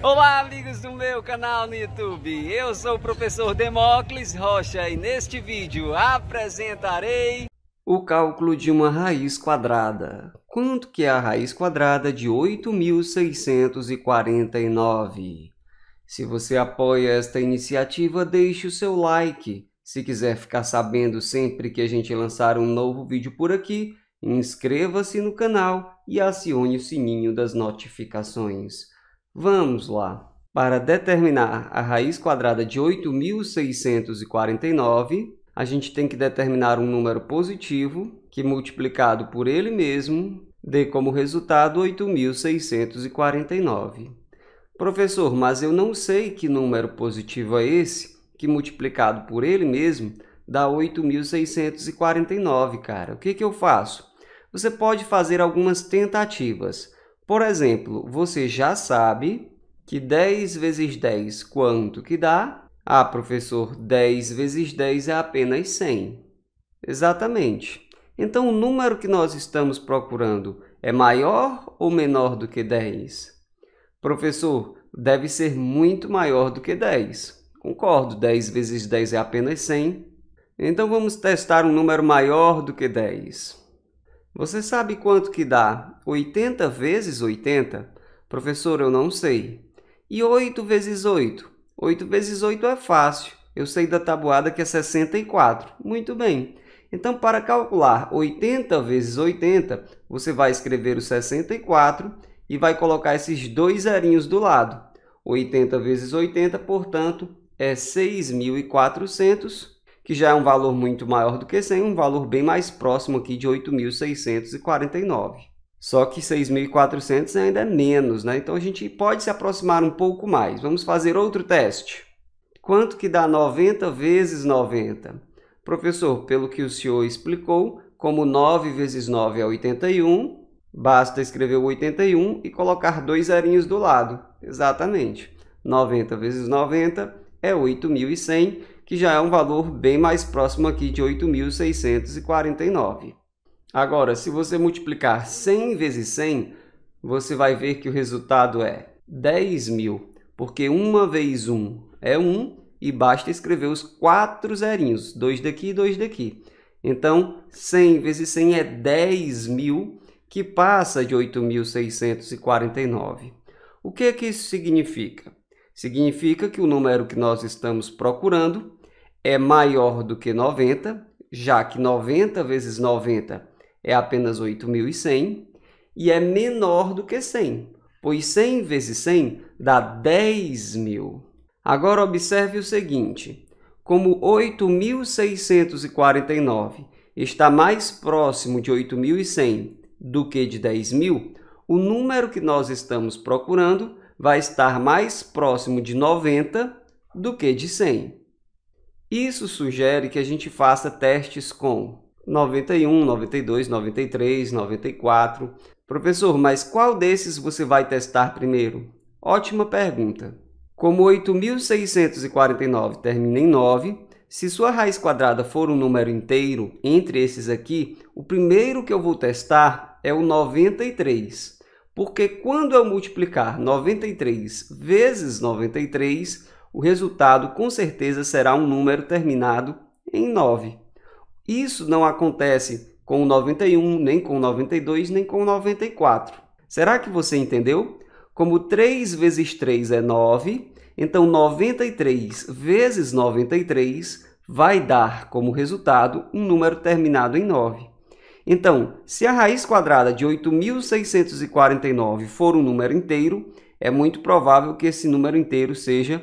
Olá, amigos do meu canal no YouTube. Eu sou o professor Demócles Rocha e neste vídeo apresentarei o cálculo de uma raiz quadrada. Quanto que é a raiz quadrada de 8.649? Se você apoia esta iniciativa, deixe o seu like. Se quiser ficar sabendo sempre que a gente lançar um novo vídeo por aqui, inscreva-se no canal e acione o sininho das notificações. Vamos lá. Para determinar a raiz quadrada de 8.649, a gente tem que determinar um número positivo que, multiplicado por ele mesmo, dê como resultado 8.649. Professor, mas eu não sei que número positivo é esse que, multiplicado por ele mesmo, dá 8.649, cara. O que, que eu faço? Você pode fazer algumas tentativas. Por exemplo, você já sabe que 10 vezes 10 quanto que dá? Ah, professor, 10 vezes 10 é apenas 100. Exatamente. Então, o número que nós estamos procurando é maior ou menor do que 10? Professor, deve ser muito maior do que 10. Concordo, 10 vezes 10 é apenas 100. Então, vamos testar um número maior do que 10. Você sabe quanto que dá 80 vezes 80? Professor, eu não sei. E 8 vezes 8? 8 vezes 8 é fácil. Eu sei da tabuada que é 64. Muito bem. Então, para calcular 80 vezes 80, você vai escrever o 64 e vai colocar esses dois zerinhos do lado. 80 vezes 80, portanto, é 6.400 que já é um valor muito maior do que 100, um valor bem mais próximo aqui de 8.649. Só que 6.400 ainda é menos, né? Então a gente pode se aproximar um pouco mais. Vamos fazer outro teste. Quanto que dá 90 vezes 90? Professor, pelo que o senhor explicou, como 9 vezes 9 é 81, basta escrever o 81 e colocar dois zerinhos do lado. Exatamente. 90 vezes 90 é 8.100 que já é um valor bem mais próximo aqui de 8.649. Agora, se você multiplicar 100 vezes 100, você vai ver que o resultado é 10.000, porque 1 vez 1 é 1 e basta escrever os quatro zerinhos, dois daqui e dois daqui. Então, 100 vezes 100 é 10.000, que passa de 8.649. O que, é que isso significa? Significa que o número que nós estamos procurando é maior do que 90, já que 90 vezes 90 é apenas 8.100, e é menor do que 100, pois 100 vezes 100 dá 10.000. Agora observe o seguinte, como 8.649 está mais próximo de 8.100 do que de 10.000, o número que nós estamos procurando vai estar mais próximo de 90 do que de 100. Isso sugere que a gente faça testes com 91, 92, 93, 94. Professor, mas qual desses você vai testar primeiro? Ótima pergunta. Como 8.649 termina em 9, se sua raiz quadrada for um número inteiro entre esses aqui, o primeiro que eu vou testar é o 93. Porque quando eu multiplicar 93 vezes 93, o resultado com certeza será um número terminado em 9. Isso não acontece com o 91, nem com o 92, nem com o 94. Será que você entendeu? Como 3 vezes 3 é 9, então 93 vezes 93 vai dar como resultado um número terminado em 9. Então, se a raiz quadrada de 8.649 for um número inteiro, é muito provável que esse número inteiro seja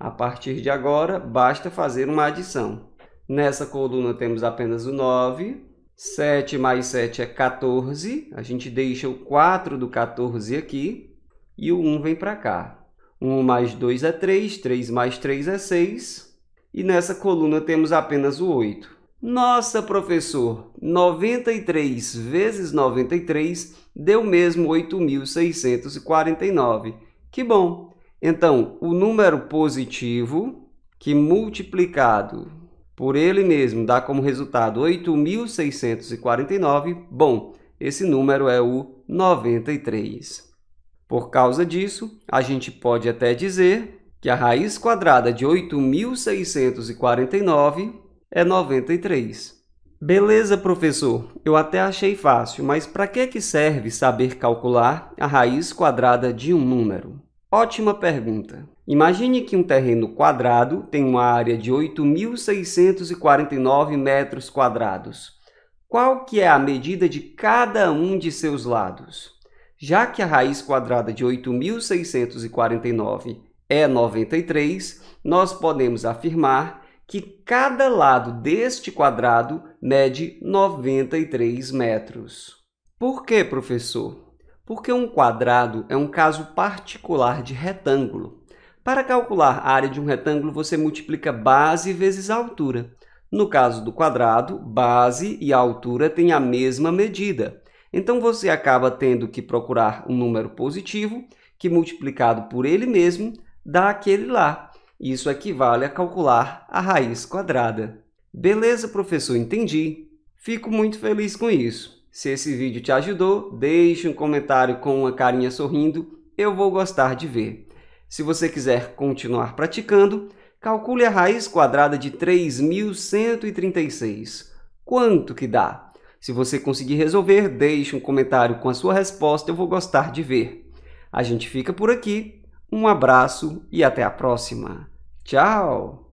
A partir de agora, basta fazer uma adição. Nessa coluna temos apenas o 9, 7 mais 7 é 14, a gente deixa o 4 do 14 aqui e o 1 vem para cá. 1 mais 2 é 3, 3 mais 3 é 6 e nessa coluna temos apenas o 8. Nossa, professor, 93 vezes 93 deu mesmo 8.649. Que bom! Então, o número positivo, que multiplicado por ele mesmo dá como resultado 8.649, bom, esse número é o 93. Por causa disso, a gente pode até dizer que a raiz quadrada de 8.649 é 93. Beleza, professor, eu até achei fácil, mas para que, que serve saber calcular a raiz quadrada de um número? Ótima pergunta. Imagine que um terreno quadrado tem uma área de 8.649 metros quadrados. Qual que é a medida de cada um de seus lados? Já que a raiz quadrada de 8.649 é 93, nós podemos afirmar que cada lado deste quadrado mede 93 metros. Por que, professor? porque um quadrado é um caso particular de retângulo. Para calcular a área de um retângulo, você multiplica base vezes altura. No caso do quadrado, base e altura têm a mesma medida. Então, você acaba tendo que procurar um número positivo, que multiplicado por ele mesmo, dá aquele lá. Isso equivale a calcular a raiz quadrada. Beleza, professor, entendi. Fico muito feliz com isso. Se esse vídeo te ajudou, deixe um comentário com uma carinha sorrindo, eu vou gostar de ver. Se você quiser continuar praticando, calcule a raiz quadrada de 3.136. Quanto que dá? Se você conseguir resolver, deixe um comentário com a sua resposta, eu vou gostar de ver. A gente fica por aqui, um abraço e até a próxima. Tchau!